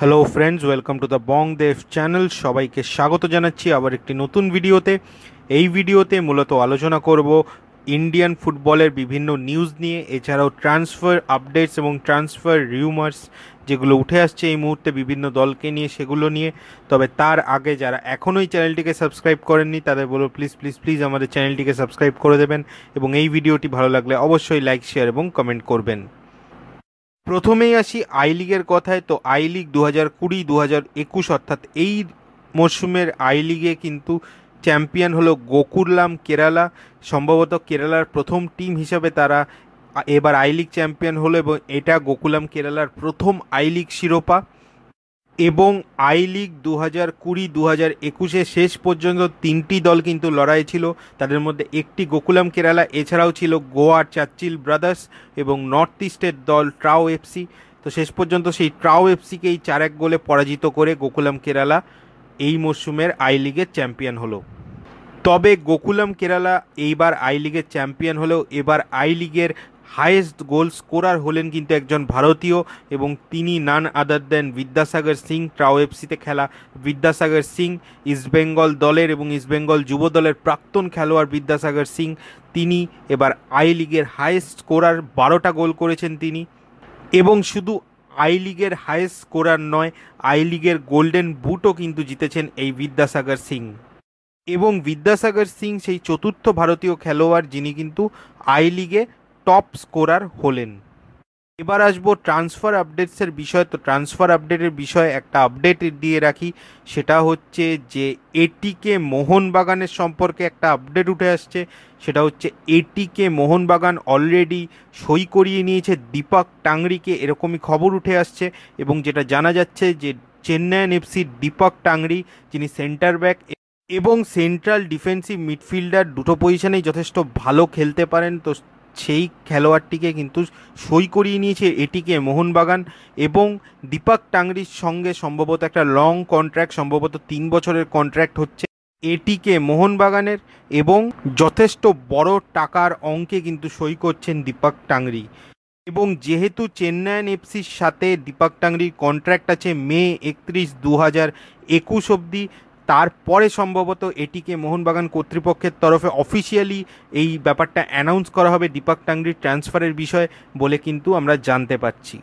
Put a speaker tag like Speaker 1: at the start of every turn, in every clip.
Speaker 1: hello friends welcome to the Bongdeb channel সবাইকে স্বাগত জানাচ্ছি আবার একটি নতুন ভিডিওতে এই ভিডিওতে মূলত আলোচনা করব ইন্ডিয়ান ফুটবলের বিভিন্ন নিউজ নিয়ে এছাড়াও ট্রান্সফার আপডেটস এবং ট্রান্সফার রিউমার্স যেগুলো উঠে আসছে এই মুহূর্তে বিভিন্ন দলকে নিয়ে সেগুলো নিয়ে তবে তার আগে যারা এখনও এই চ্যানেলটিকে সাবস্ক্রাইব করেননি তাদের বলবো প্লিজ প্লিজ প্লিজ আমাদের চ্যানেলটিকে সাবস্ক্রাইব করে দেবেন এবং এই ভিডিওটি ভালো লাগলে অবশ্যই লাইক শেয়ার এবং কমেন্ট করবেন প্রথমেই আসি আই লিগের কথায় তো আই লিগ দু হাজার কুড়ি দু হাজার একুশ অর্থাৎ এই মরশুমের আই লিগে কিন্তু চ্যাম্পিয়ন হলো গোকুরলাম কেরালা সম্ভবত কেরালার প্রথম টিম হিসাবে তারা এবার আই লিগ চ্যাম্পিয়ন হলো এবং এটা গোকুলাম কেরালার প্রথম আই লিগ শিরোপা এবং আই লিগ দু হাজার কুড়ি দু হাজার একুশে শেষ পর্যন্ত তিনটি দল কিন্তু লড়াই ছিল তাদের মধ্যে একটি গোকুলাম কেরালা এছাড়াও ছিল গোয়ার চার্চিল ব্রাদার্স এবং নর্থ ইস্টের দল ট্রাও এফসি তো শেষ পর্যন্ত সেই ট্রাও এফসিকেই চার এক গোলে পরাজিত করে গোকুলাম কেরালা এই মরশুমের আই লিগের চ্যাম্পিয়ন হলো তবে গোকুলাম কেরালা এইবার আই লিগের চ্যাম্পিয়ন হলেও এবার আই লিগের হায়েস্ট গোল স্কোরার হলেন কিন্তু একজন ভারতীয় এবং তিনি নান আদার দেন বিদ্যাসাগর সিং ট্রাও এফসিতে খেলা বিদ্যাসাগর সিং ইস্টবেঙ্গল দলের এবং ইস্টবেঙ্গল যুব দলের প্রাক্তন খেলোয়াড় বিদ্যাসাগর সিং তিনি এবার আই লিগের হায়েস্ট স্কোরার বারোটা গোল করেছেন তিনি এবং শুধু আই লিগের হায়েস্ট স্কোরার নয় আই লিগের গোল্ডেন বুটও কিন্তু জিতেছেন এই বিদ্যাসাগর সিং এবং বিদ্যাসাগর সিং সেই চতুর্থ ভারতীয় খেলোয়াড় যিনি কিন্তু আই লিগে টপ স্কোরার হলেন এবার আসবো ট্রান্সফার আপডেটসের বিষয় তো ট্রান্সফার আপডেটের বিষয়ে একটা আপডেট দিয়ে রাখি সেটা হচ্ছে যে এটিকে মোহনবাগানের সম্পর্কে একটা আপডেট উঠে আসছে সেটা হচ্ছে এটিকে মোহনবাগান অলরেডি সই করিয়ে নিয়েছে দীপক টাংরিকে এরকমই খবর উঠে আসছে এবং যেটা জানা যাচ্ছে যে চেন্নাইন এফসি দীপক টাংরি যিনি সেন্টার ব্যাক এবং সেন্ট্রাল ডিফেন্সিভ মিডফিল্ডার দুটো পজিশনেই যথেষ্ট ভালো খেলতে পারেন তো সেই খেলোয়াড়টিকে কিন্তু সই করিয়ে নিয়েছে এটিকে মোহনবাগান এবং দীপক টাংরির সঙ্গে সম্ভবত একটা লং কন্ট্রাক্ট সম্ভবত তিন বছরের কন্ট্রাক্ট হচ্ছে এটিকে মোহনবাগানের এবং যথেষ্ট বড় টাকার অঙ্কে কিন্তু সই করছেন দীপক টাংরি এবং যেহেতু চেন্নাইন এফসির সাথে দীপক টাংরির কন্ট্রাক্ট আছে মে একত্রিশ দু হাজার একুশ অবধি তারপরে সম্ভবত এটিকে মোহনবাগান কর্তৃপক্ষের তরফে অফিসিয়ালি এই ব্যাপারটা অ্যানাউন্স করা হবে দীপক টাঙ্গরির ট্রান্সফারের বিষয়ে বলে কিন্তু আমরা জানতে পাচ্ছি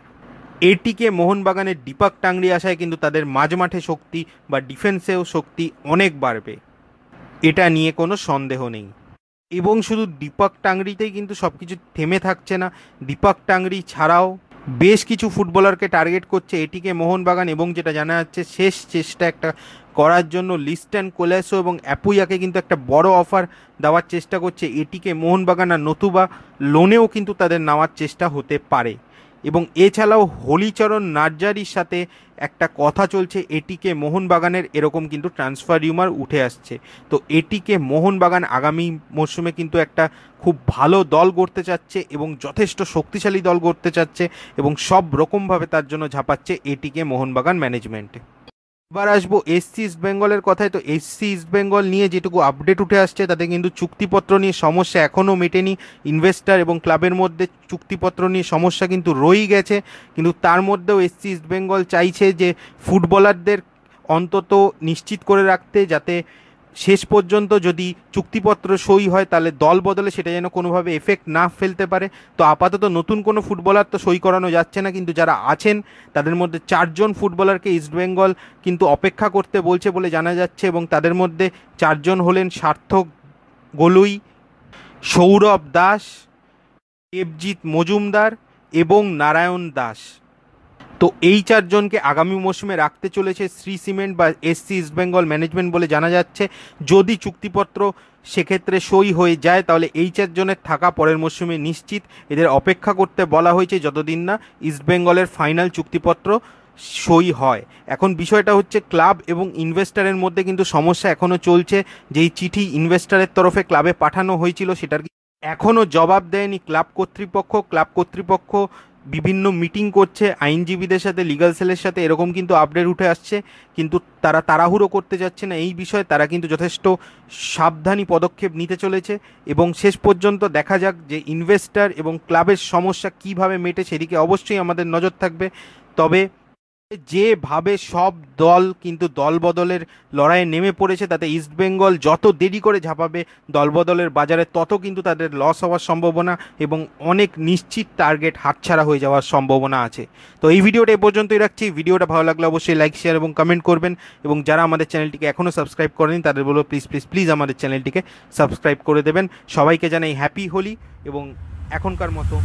Speaker 1: এটিকে মোহনবাগানের দীপক টাংরি আসায় কিন্তু তাদের মাঝমাঠে শক্তি বা ডিফেন্সেও শক্তি অনেক বাড়বে এটা নিয়ে কোনো সন্দেহ নেই এবং শুধু দীপক টাংরিতেই কিন্তু সব কিছু থেমে থাকছে না দীপক টাংরি ছাড়াও বেশ কিছু ফুটবলারকে টার্গেট করছে এটিকে মোহনবাগান এবং যেটা জানা যাচ্ছে শেষ চেষ্টা একটা করার জন্য লিস্টান কোলেসো এবং অ্যাপুইয়াকে কিন্তু একটা বড় অফার দেওয়ার চেষ্টা করছে এটিকে মোহনবাগান আর নতুবা লোনেও কিন্তু তাদের নেওয়ার চেষ্টা হতে পারে এবং এছাড়াও হলিচরণ নার্জারির সাথে একটা কথা চলছে এটিকে মোহনবাগানের এরকম কিন্তু ট্রান্সফার রিউমার উঠে আসছে তো এটিকে মোহনবাগান আগামী মরশুমে কিন্তু একটা খুব ভালো দল গড়তে চাচ্ছে এবং যথেষ্ট শক্তিশালী দল গড়তে চাচ্ছে এবং সব রকমভাবে তার জন্য ঝাঁপাচ্ছে এটিকে মোহনবাগান ম্যানেজমেন্টে এবার আসবো এসসি ইস্ট বেঙ্গলের কথায় তো এসসি ইস্ট বেঙ্গল নিয়ে যেটুকু আপডেট উঠে আসছে তাতে কিন্তু চুক্তিপত্র নিয়ে সমস্যা এখনও মেটেনি ইনভেস্টার এবং ক্লাবের মধ্যে চুক্তিপত্র নিয়ে সমস্যা কিন্তু রয়েই গেছে কিন্তু তার মধ্যেও এসসি ইস্ট বেঙ্গল চাইছে যে ফুটবলারদের অন্তত নিশ্চিত করে রাখতে যাতে শেষ পর্যন্ত যদি চুক্তিপত্র সই হয় তাহলে দল বদলে সেটা যেন কোনোভাবে এফেক্ট না ফেলতে পারে তো আপাতত নতুন কোনো ফুটবলার তো সই করানো যাচ্ছে না কিন্তু যারা আছেন তাদের মধ্যে চারজন ফুটবলারকে ইস্টবেঙ্গল কিন্তু অপেক্ষা করতে বলছে বলে জানা যাচ্ছে এবং তাদের মধ্যে চারজন হলেন সার্থক গোলুই সৌরভ দাস দেবজিৎ মজুমদার এবং নারায়ণ দাস তো এই চারজনকে আগামী মৌসুমে রাখতে চলেছে শ্রী সিমেন্ট বা এসসি ইস্টবেঙ্গল ম্যানেজমেন্ট বলে জানা যাচ্ছে যদি চুক্তিপত্র সেক্ষেত্রে সই হয়ে যায় তাহলে এই চারজনের থাকা পরের মৌসুমে নিশ্চিত এদের অপেক্ষা করতে বলা হয়েছে যতদিন না ইস্টবেঙ্গলের ফাইনাল চুক্তিপত্র সই হয় এখন বিষয়টা হচ্ছে ক্লাব এবং ইনভেস্টারের মধ্যে কিন্তু সমস্যা এখনও চলছে যেই চিঠি ইনভেস্টারের তরফে ক্লাবে পাঠানো হয়েছিল সেটার এখনও জবাব দেয়নি ক্লাব কর্তৃপক্ষ ক্লাব কর্তৃপক্ষ বিভিন্ন মিটিং করছে আইনজীবীদের সাথে লিগাল সেলের সাথে এরকম কিন্তু আপডেট উঠে আসছে কিন্তু তারা তাড়াহুড়ো করতে যাচ্ছে না এই বিষয়ে তারা কিন্তু যথেষ্ট সাবধানী পদক্ষেপ নিতে চলেছে এবং শেষ পর্যন্ত দেখা যাক যে ইনভেস্টার এবং ক্লাবের সমস্যা কিভাবে মেটে সেদিকে অবশ্যই আমাদের নজর থাকবে তবে যেভাবে সব দল কিন্তু দলবদলের লড়াইয়ে নেমে পড়েছে তাতে ইস্টবেঙ্গল যত দেরি করে ঝাঁপাবে দলবদলের বাজারে তত কিন্তু তাদের লস হওয়ার সম্ভাবনা এবং অনেক নিশ্চিত টার্গেট হাতছাড়া হয়ে যাওয়ার সম্ভাবনা আছে তো এই ভিডিওটা এ পর্যন্তই রাখছি ভিডিওটা ভালো লাগলে অবশ্যই লাইক শেয়ার এবং কমেন্ট করবেন এবং যারা আমাদের চ্যানেলটিকে এখনও সাবস্ক্রাইব করেনি তাদের বলবো প্লিজ প্লিজ প্লিজ আমাদের চ্যানেলটিকে সাবস্ক্রাইব করে দেবেন সবাইকে জানাই হ্যাপি হোলি এবং এখনকার মতো